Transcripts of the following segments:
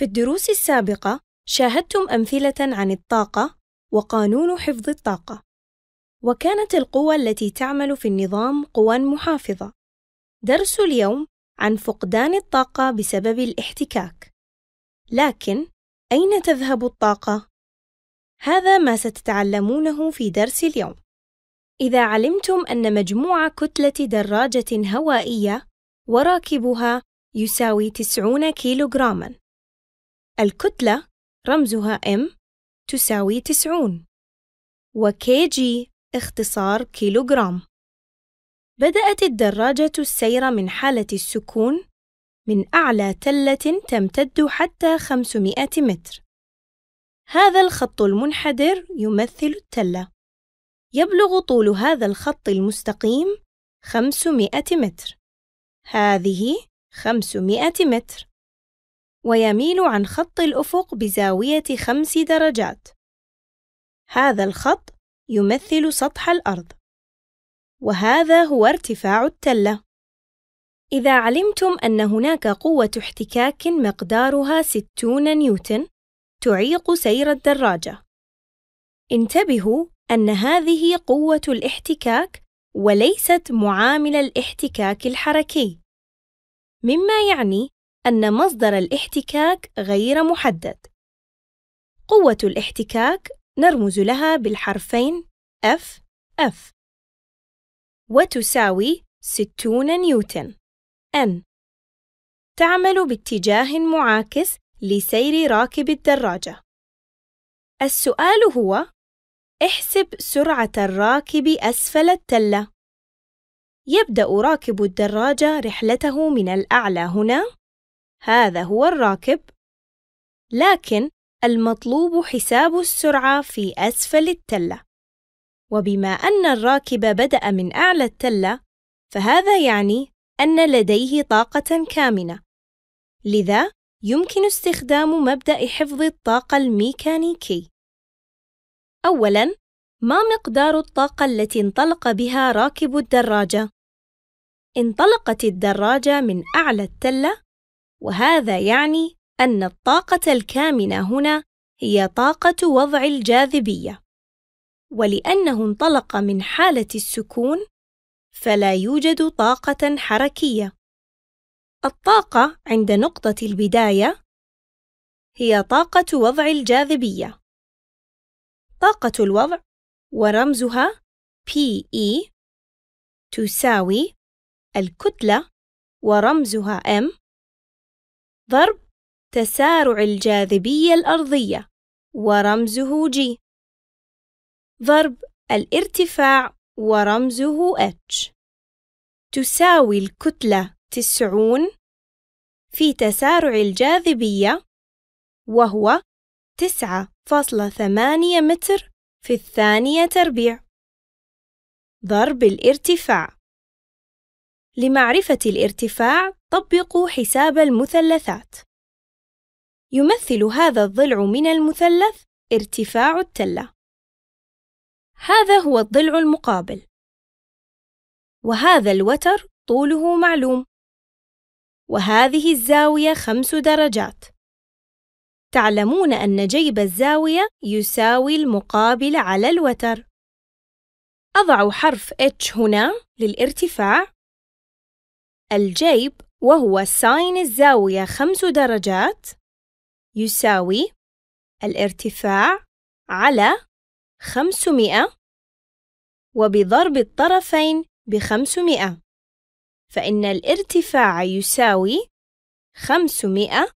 في الدروس السابقة شاهدتم أمثلة عن الطاقة وقانون حفظ الطاقة، وكانت القوى التي تعمل في النظام قوى محافظة. درس اليوم عن فقدان الطاقة بسبب الاحتكاك. لكن أين تذهب الطاقة؟ هذا ما ستتعلمونه في درس اليوم. إذا علمتم أن مجموع كتلة دراجة هوائية وراكبها يساوي 90 كيلوغراماً، الكتلة رمزها M تساوي 90 KG اختصار كيلوغرام بدأت الدراجة السير من حالة السكون من أعلى تلة تمتد حتى 500 متر هذا الخط المنحدر يمثل التلة يبلغ طول هذا الخط المستقيم 500 متر هذه 500 متر ويميل عن خط الأفق بزاوية خمس درجات. هذا الخط يمثل سطح الأرض، وهذا هو ارتفاع التلة. إذا علمتم أن هناك قوة احتكاك مقدارها 60 نيوتن تعيق سير الدراجة. انتبهوا أن هذه قوة الاحتكاك وليست معامل الاحتكاك الحركي، مما يعني أن مصدر الاحتكاك غير محدد. قوة الاحتكاك نرمز لها بالحرفين F F وتساوي 60 نيوتن N تعمل باتجاه معاكس لسير راكب الدراجة. السؤال هو: احسب سرعة الراكب أسفل التلة. يبدأ راكب الدراجة رحلته من الأعلى هنا هذا هو الراكب لكن المطلوب حساب السرعة في أسفل التلة وبما أن الراكب بدأ من أعلى التلة فهذا يعني أن لديه طاقة كامنة لذا يمكن استخدام مبدأ حفظ الطاقة الميكانيكي أولاً ما مقدار الطاقة التي انطلق بها راكب الدراجة؟ انطلقت الدراجة من أعلى التلة وهذا يعني أن الطاقة الكامنة هنا هي طاقة وضع الجاذبية، ولأنه انطلق من حالة السكون، فلا يوجد طاقة حركية. الطاقة عند نقطة البداية هي طاقة وضع الجاذبية. طاقة الوضع ورمزها PE تساوي الكتلة ورمزها M ضرب تسارع الجاذبية الأرضية ورمزه G ضرب الارتفاع ورمزه H تساوي الكتلة 90 في تسارع الجاذبية وهو 9.8 متر في الثانية تربيع ضرب الارتفاع لمعرفة الارتفاع طبقوا حساب المثلثات يمثل هذا الضلع من المثلث ارتفاع التلة هذا هو الضلع المقابل وهذا الوتر طوله معلوم وهذه الزاوية خمس درجات تعلمون أن جيب الزاوية يساوي المقابل على الوتر أضع حرف H هنا للارتفاع الجيب وهو ساين الزاوية خمس درجات يساوي الارتفاع على خمسمائة وبضرب الطرفين بخمسمائة فإن الارتفاع يساوي خمسمائة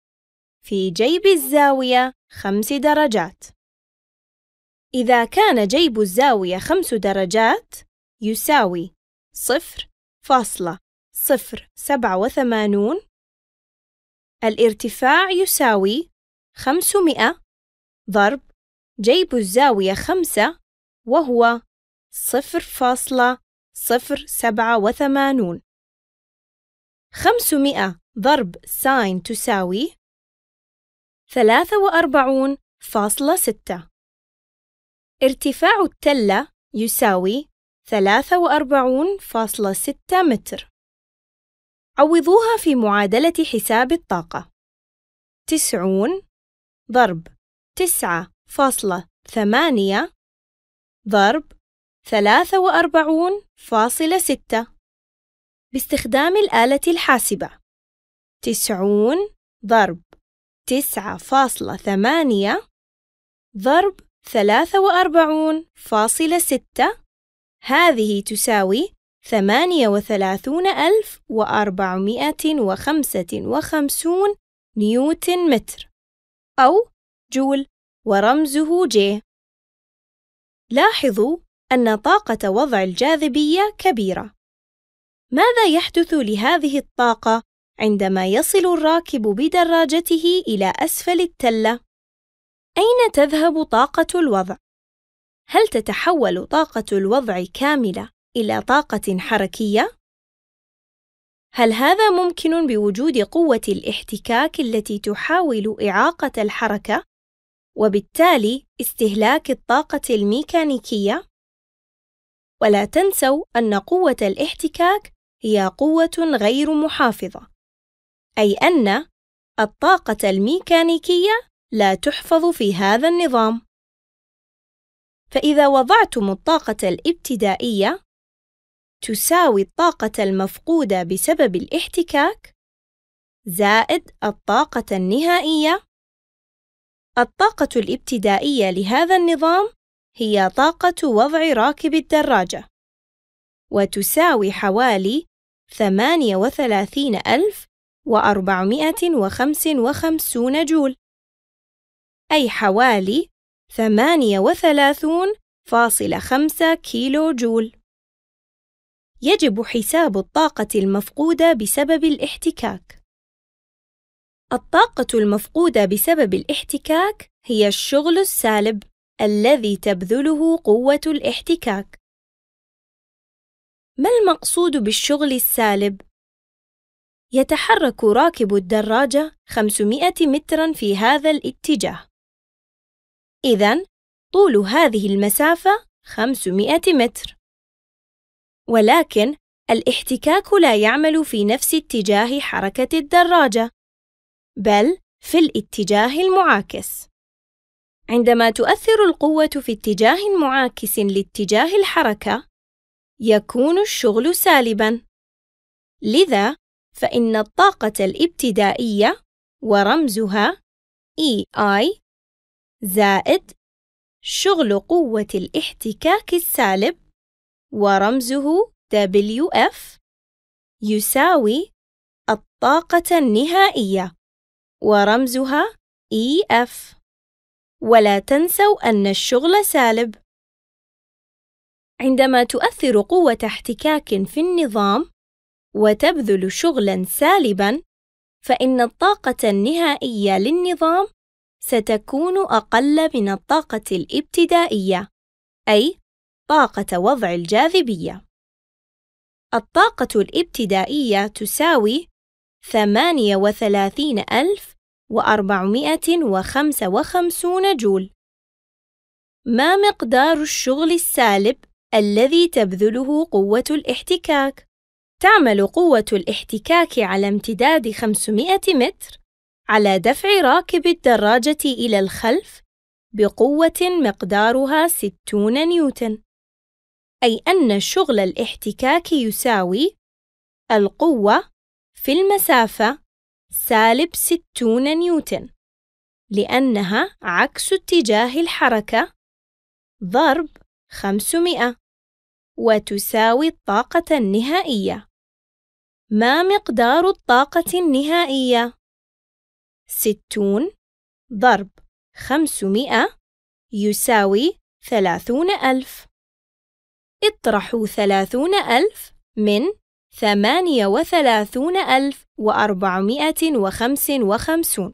في جيب الزاوية خمس درجات إذا كان جيب الزاوية خمس درجات يساوي صفر فاصلة صفر سبعة وثمانون الارتفاع يساوي خمسمائة ضرب جيب الزاوية خمسة وهو صفر فاصلة صفر سبعة وثمانون خمسمائة ضرب ساين تساوي ثلاثة وأربعون فاصلة ستة ارتفاع التلة يساوي ثلاثة وأربعون فاصلة ستة متر عوضوها في معادلة حساب الطاقة تسعون ضرب تسعة فاصلة ثمانية ضرب ثلاثة وأربعون فاصلة ستة باستخدام الآلة الحاسبة تسعون ضرب تسعة فاصلة ثمانية ضرب ثلاثة وأربعون فاصلة ستة هذه تساوي ثمانية وثلاثون ألف وأربعمائة وخمسة وخمسون نيوتن متر أو جول ورمزه جي لاحظوا أن طاقة وضع الجاذبية كبيرة ماذا يحدث لهذه الطاقة عندما يصل الراكب بدراجته إلى أسفل التلة؟ أين تذهب طاقة الوضع؟ هل تتحول طاقة الوضع كاملة إلى طاقة حركية؟ هل هذا ممكن بوجود قوة الاحتكاك التي تحاول إعاقة الحركة وبالتالي استهلاك الطاقة الميكانيكية؟ ولا تنسوا أن قوة الاحتكاك هي قوة غير محافظة، أي أن الطاقة الميكانيكية لا تحفظ في هذا النظام. فإذا وضعتم الطاقة الابتدائية تساوي الطاقة المفقودة بسبب الاحتكاك زائد الطاقة النهائية الطاقة الابتدائية لهذا النظام هي طاقة وضع راكب الدراجة وتساوي حوالي 38455 جول أي حوالي 38.5 كيلو جول يجب حساب الطاقة المفقودة بسبب الاحتكاك. الطاقة المفقودة بسبب الاحتكاك هي الشغل السالب الذي تبذله قوة الاحتكاك. ما المقصود بالشغل السالب؟ يتحرك راكب الدراجة 500 متراً في هذا الاتجاه. إذا طول هذه المسافة 500 متر. ولكن الاحتكاك لا يعمل في نفس اتجاه حركة الدراجة، بل في الاتجاه المعاكس. عندما تؤثر القوة في اتجاه معاكس لاتجاه الحركة، يكون الشغل سالبًا. لذا، فإن الطاقة الابتدائية ورمزها EI زائد شغل قوة الاحتكاك السالب ورمزه WF يساوي الطاقة النهائية ورمزها EF ولا تنسوا أن الشغل سالب عندما تؤثر قوة احتكاك في النظام وتبذل شغلاً سالباً فإن الطاقة النهائية للنظام ستكون أقل من الطاقة الابتدائية أي طاقة وضع الجاذبية الطاقة الابتدائية تساوي 38455 جول ما مقدار الشغل السالب الذي تبذله قوة الاحتكاك؟ تعمل قوة الاحتكاك على امتداد 500 متر على دفع راكب الدراجة إلى الخلف بقوة مقدارها 60 نيوتن أي أن شغل الاحتكاك يساوي القوة في المسافة سالب 60 نيوتن لأنها عكس اتجاه الحركة ضرب 500 وتساوي الطاقة النهائية ما مقدار الطاقة النهائية؟ 60 ضرب 500 يساوي 30 ألف اطرحوا ثلاثون ألف من ثمانية وثلاثون ألف وأربعمائة وخمس وخمسون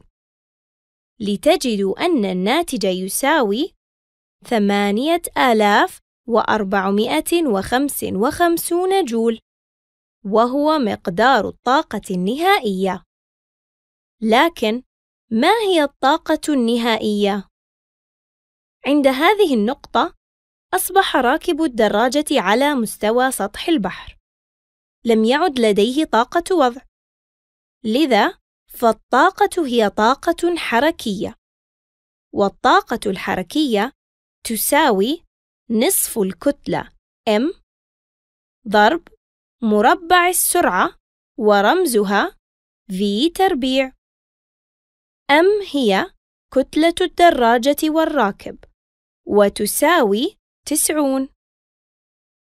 لتجدوا أن الناتج يساوي ثمانية آلاف وأربعمائة وخمس وخمسون جول وهو مقدار الطاقة النهائية لكن ما هي الطاقة النهائية؟ عند هذه النقطة أصبح راكب الدراجة على مستوى سطح البحر. لم يعد لديه طاقة وضع، لذا فالطاقة هي طاقة حركية، والطاقة الحركية تساوي نصف الكتلة m ضرب مربع السرعة ورمزها v تربيع. m هي كتلة الدراجة والراكب، وتساوي تسعون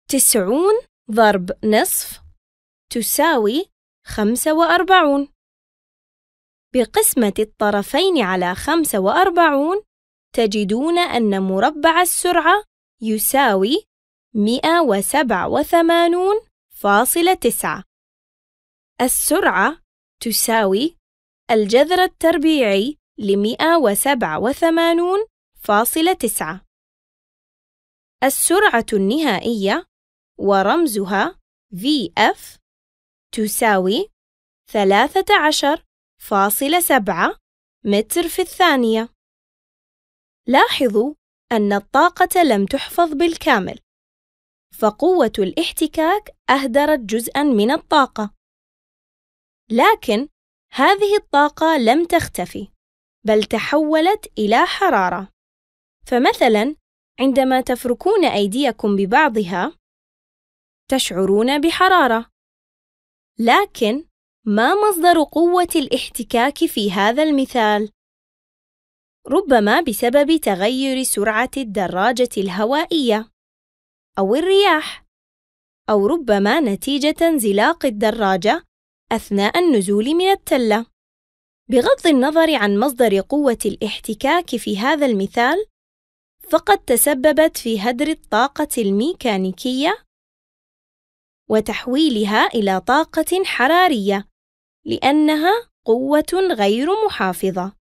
تسعون ضرب نصف تساوي خمسة وأربعون بقسمة الطرفين على خمسة وأربعون تجدون أن مربع السرعة يساوي مئة وسبعة وثمانون فاصلة تسعة السرعة تساوي الجذر التربيعي لمئة وسبعة وثمانون فاصلة تسعة السرعة النهائية ورمزها VF تساوي 13.7 متر في الثانية. لاحظوا أن الطاقة لم تحفظ بالكامل، فقوة الاحتكاك أهدرت جزءًا من الطاقة. لكن هذه الطاقة لم تختفي، بل تحولت إلى حرارة. فمثلاً عندما تفركون أيديكم ببعضها تشعرون بحرارة لكن ما مصدر قوة الاحتكاك في هذا المثال؟ ربما بسبب تغير سرعة الدراجة الهوائية أو الرياح أو ربما نتيجة انزلاق الدراجة أثناء النزول من التلة بغض النظر عن مصدر قوة الاحتكاك في هذا المثال فقد تسببت في هدر الطاقة الميكانيكية وتحويلها إلى طاقة حرارية لأنها قوة غير محافظة.